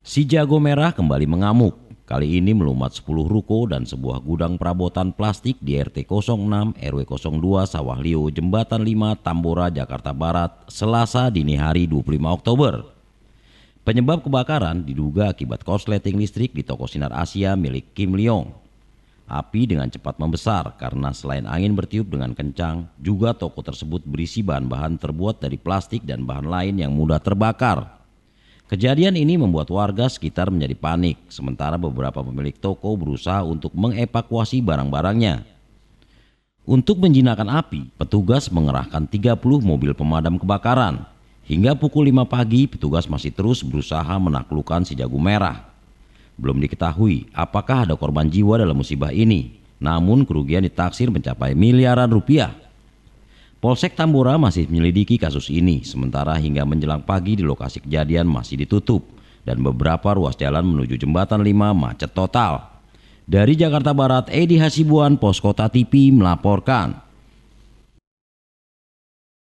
Si jago merah kembali mengamuk. Kali ini melumat 10 ruko dan sebuah gudang perabotan plastik di RT 06 RW 02 Sawah Lio Jembatan 5, Tambora, Jakarta Barat, Selasa dini hari 25 Oktober. Penyebab kebakaran diduga akibat korsleting listrik di toko sinar Asia milik Kim Leong. Api dengan cepat membesar karena selain angin bertiup dengan kencang, juga toko tersebut berisi bahan-bahan terbuat dari plastik dan bahan lain yang mudah terbakar. Kejadian ini membuat warga sekitar menjadi panik, sementara beberapa pemilik toko berusaha untuk mengevakuasi barang-barangnya. Untuk menjinakkan api, petugas mengerahkan 30 mobil pemadam kebakaran. Hingga pukul 5 pagi, petugas masih terus berusaha menaklukkan si jago merah. Belum diketahui apakah ada korban jiwa dalam musibah ini. Namun kerugian ditaksir mencapai miliaran rupiah. Polsek Tambora masih menyelidiki kasus ini, sementara hingga menjelang pagi di lokasi kejadian masih ditutup dan beberapa ruas jalan menuju jembatan 5 macet total. Dari Jakarta Barat, Edi Hasibuan, Poskota TV melaporkan.